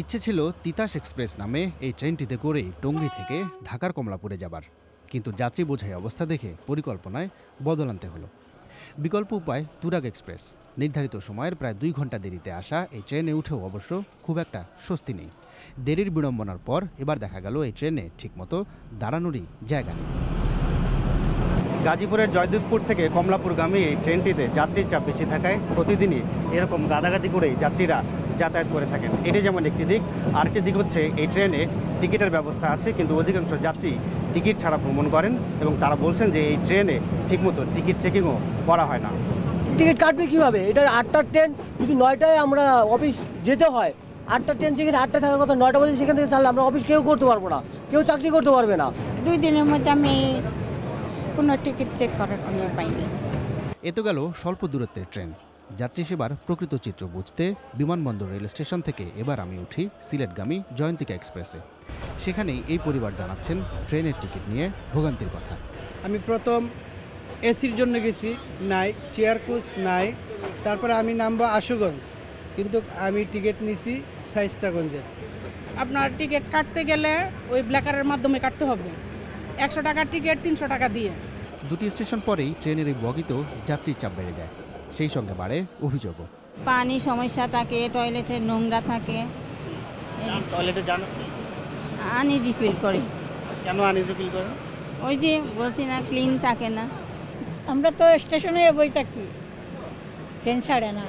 ইচ্ছে ছিল তিতাস এক্সপ্রেস নামে এই ট্রেনটিতে করে টঙ্গি থেকে ঢাকার কমলাপুরে যাবার কিন্তু যাত্রী বোঝাই অবস্থা দেখে পরিকল্পনায় বদল আনতে হলো বিকল্প উপায় তুরাগ এক্সপ্রেস নির্ধারিত সময়ের প্রায় দুই ঘন্টা দেরিতে আসা এই ট্রেনে উঠেও অবশ্য খুব একটা স্বস্তি নেই দেরির বিড়ম্বনার পর এবার দেখা গেল এই ট্রেনে ঠিকমতো দাঁড়ানোরই জায়গা নেই গাজীপুরের জয়দেবপুর থেকে কমলাপুরগামী এই ট্রেনটিতে যাত্রীর চাপ বেশি থাকায় প্রতিদিনই এরকম গাদাগাদি করেই যাত্রীরা যাতায়াত করে থাকেন এটি যেমন একটি দিক আরেকটি দিক হচ্ছে এই ট্রেনে টিকিটের ব্যবস্থা আছে কিন্তু অধিকাংশ যাত্রী টিকিট ছাড়া ভ্রমণ করেন এবং তারা বলছেন যে এই ট্রেনে ঠিকমতো টিকিট চেকিংও করা হয় না টিকিট কাটবে কীভাবে এটা আটটার ট্রেন যদি নয়টায় আমরা অফিস যেতে হয় আটটা ট্রেন যেখানে আটটা থাকার কথা নয়টা বাজে সেখান থেকে চাললে আমরা অফিস কেউ করতে পারবো না কেউ চাকরি করতে পারবে না দুই দিনের মধ্যে আমি কোনো টিকিট চেক করার কোনো পাইনি এ তো গেল স্বল্প দূরত্বের ট্রেন যাত্রী সেবার প্রকৃত চিত্র বুঝতে বিমানবন্দর রেল স্টেশন থেকে এবার আমি উঠি সিলেটগামী জয়ন্তিকা এক্সপ্রেসে সেখানেই এই পরিবার জানাচ্ছেন ট্রেনের টিকিট নিয়ে ভোগান্তির কথা আমি প্রথম এসির জন্য গেছি নাই চেয়ার কোচ নাই তারপরে আমি নামবো আশুগঞ্জ কিন্তু আমি টিকিট নিছি সাইস্তাগঞ্জের আপনার টিকিট কাটতে গেলে ওই ব্ল্যাকারের মাধ্যমে কাটতে হবে একশো টাকার টিকিট তিনশো টাকা দিয়ে দুটি স্টেশন পরেই ট্রেনের এই বগিতেও যাত্রীর চাপ বেড়ে যায় সেই সঙ্গে বাড়ে অভিযোগও পানি সমস্যা থাকে টয়লেটে নোংরা থাকে টয়লেটে আনিজি ফিল করি কেন আনইজি ফিল করেন ওই যে বলছি না ক্লিন থাকে না আমরা তো স্টেশনে বই থাকি ট্রেন ছাড়ে না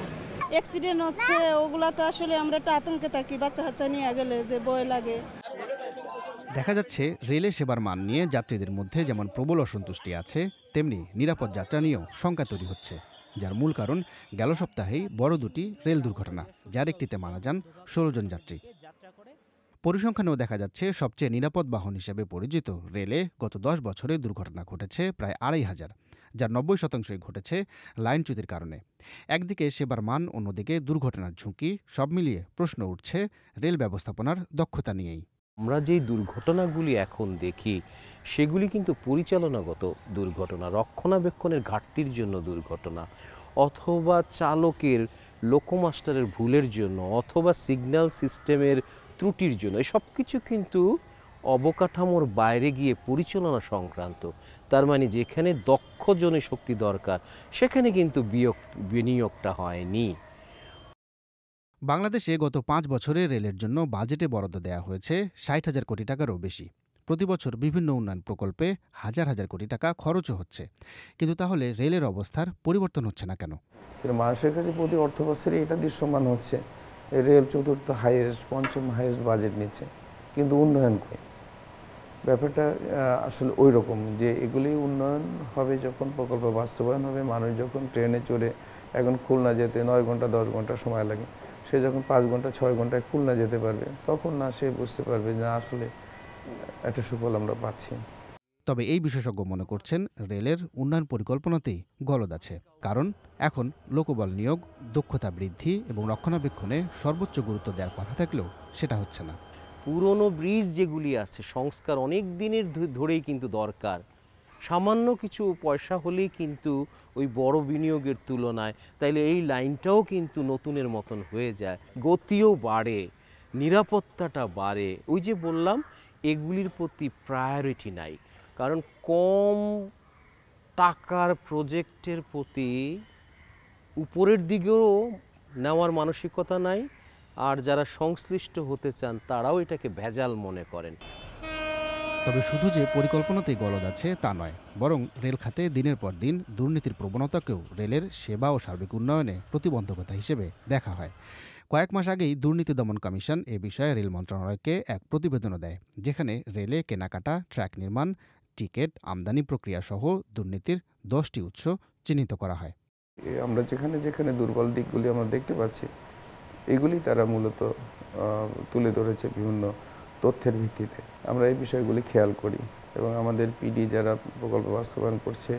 অ্যাক্সিডেন্ট হচ্ছে ওগুলা তো আসলে আমরা একটা আতঙ্কে থাকি বাচ্চা কাচ্চা নিয়ে গেলে যে বয় লাগে দেখা যাচ্ছে রেলে সেবার মান নিয়ে যাত্রীদের মধ্যে যেমন প্রবল অসন্তুষ্টি আছে তেমনি নিরাপদ যাত্রা নিয়েও শঙ্কা তৈরি হচ্ছে যার মূল কারণ গেল সপ্তাহেই বড় দুটি রেল দুর্ঘটনা যার একটিতে মারা যান ষোলো জন যাত্রী পরিসংখ্যানেও দেখা যাচ্ছে সবচেয়ে নিরাপদ বাহন হিসেবে পরিচিত রেলে গত দশ বছরে দুর্ঘটনা ঘটেছে প্রায় আড়াই হাজার যার নব্বই শতাংশই ঘটেছে লাইনচ্যুতির কারণে একদিকে সেবার মান অন্যদিকে দুর্ঘটনার ঝুঁকি সব মিলিয়ে প্রশ্ন উঠছে রেল ব্যবস্থাপনার দক্ষতা নিয়েই আমরা যেই দুর্ঘটনাগুলি এখন দেখি সেগুলি কিন্তু পরিচালনাগত দুর্ঘটনা রক্ষণাবেক্ষণের ঘাটতির জন্য দুর্ঘটনা অথবা চালকের লোকোমাস্টারের ভুলের জন্য অথবা সিগন্যাল সিস্টেমের ত্রুটির জন্য সব কিছু কিন্তু অবকাঠামোর বাইরে গিয়ে পরিচালনা সংক্রান্ত তার মানে যেখানে দক্ষ জনশক্তি দরকার সেখানে কিন্তু বিয়োগ বিনিয়োগটা হয়নি বাংলাদেশে গত পাঁচ বছরে রেলের জন্য বাজেটে বরাদ্দ দেওয়া হয়েছে ষাট হাজার কোটি টাকারও বেশি প্রতি বছর বিভিন্ন উন্নয়ন প্রকল্পে হাজার হাজার কোটি টাকা খরচও হচ্ছে কিন্তু তাহলে রেলের অবস্থার পরিবর্তন হচ্ছে না কেন মানুষের কাছে প্রতি অর্থ এটা দৃশ্যমান হচ্ছে রেল চতুর্থ হাইয়েস্ট পঞ্চম হাইয়েস্ট বাজেট নিচ্ছে কিন্তু উন্নয়ন কই ব্যাপারটা আসলে ওই রকম যে এগুলি উন্নয়ন হবে যখন প্রকল্প বাস্তবায়ন হবে মানুষ যখন ট্রেনে চড়ে এখন খুলনা যেতে নয় ঘন্টা দশ ঘন্টা সময় লাগে সে যখন পাঁচ ঘন্টা ছয় ঘন্টায় খুলনা যেতে পারবে তখন না সে বুঝতে পারবে যে আসলে একটা সুফল আমরা পাচ্ছি তবে এই বিশেষজ্ঞ মনে করছেন রেলের উন্নয়ন পরিকল্পনাতেই গলদ আছে কারণ এখন লোকবল নিয়োগ দক্ষতা বৃদ্ধি এবং রক্ষণাবেক্ষণে সর্বোচ্চ গুরুত্ব দেওয়ার কথা থাকলেও সেটা হচ্ছে না পুরনো ব্রিজ যেগুলি আছে সংস্কার অনেক দিনের ধরেই কিন্তু দরকার সামান্য কিছু পয়সা হলেই কিন্তু ওই বড় বিনিয়োগের তুলনায় তাইলে এই লাইনটাও কিন্তু নতুনের মতন হয়ে যায় গতিও বাড়ে নিরাপত্তাটা বাড়ে ওই যে বললাম এগুলির প্রতি প্রায়োরিটি নাই কারণ কম টাকার প্রজেক্টের প্রতি উপরের দিকেও নেওয়ার মানসিকতা নাই আর যারা সংশ্লিষ্ট হতে চান তারাও এটাকে ভেজাল মনে করেন তবে শুধু যে পরিকল্পনাতেই গলদ আছে তা নয় বরং রেল খাতে দিনের পর দিন দুর্নীতির প্রবণতাকেও রেলের সেবা ও সার্বিক উন্নয়নে প্রতিবন্ধকতা হিসেবে দেখা হয় কয়েক মাস আগেই দুর্নীতি দমন কমিশন এ বিষয়ে রেল মন্ত্রণালয়কে এক প্রতিবেদনও দেয় যেখানে রেলে কেনাকাটা ট্র্যাক নির্মাণ টিকিট আমদানি প্রক্রিয়া সহ দুর্নীতির দশটি উৎস চিহ্নিত করা হয় আমরা যেখানে যেখানে দুর্বল দিকগুলি আমরা দেখতে পাচ্ছি এগুলি তারা মূলত তুলে ধরেছে বিভিন্ন তথ্যের ভিত্তিতে আমরা এই বিষয়গুলি খেয়াল করি এবং আমাদের পিডি যারা প্রকল্প বাস্তবায়ন করছে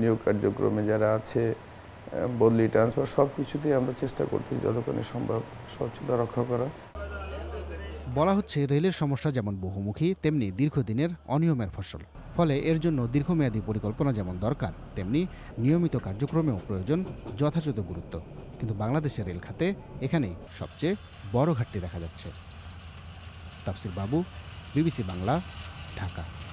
নিয়োগ কার্যক্রমে যারা আছে বদলি ট্রান্সফার সব কিছুতেই আমরা চেষ্টা করতেছি যতক্ষণে সম্ভব স্বচ্ছতা রক্ষা করা বলা হচ্ছে রেলের সমস্যা যেমন বহুমুখী তেমনি দীর্ঘদিনের অনিয়মের ফসল ফলে এর জন্য দীর্ঘমেয়াদী পরিকল্পনা যেমন দরকার তেমনি নিয়মিত কার্যক্রমেও প্রয়োজন যথাযথ গুরুত্ব কিন্তু বাংলাদেশের রেল খাতে এখানেই সবচেয়ে বড় ঘাটতি দেখা যাচ্ছে তাফসির বাবু বিবিসি বাংলা ঢাকা